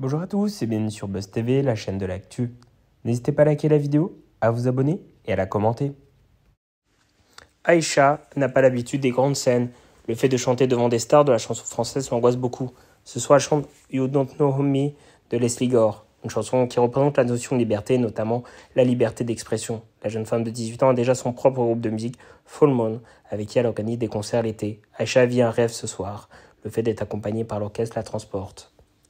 Bonjour à tous et bienvenue sur Buzz TV, la chaîne de l'actu. N'hésitez pas à liker la vidéo, à vous abonner et à la commenter. Aisha n'a pas l'habitude des grandes scènes. Le fait de chanter devant des stars de la chanson française l'angoisse beaucoup. Ce soir, elle chante You Don't Know Me de Leslie Gore, une chanson qui représente la notion de liberté, notamment la liberté d'expression. La jeune femme de 18 ans a déjà son propre groupe de musique, Full Moon, avec qui elle organise des concerts l'été. Aisha vit un rêve ce soir. Le fait d'être accompagnée par l'orchestre la transporte.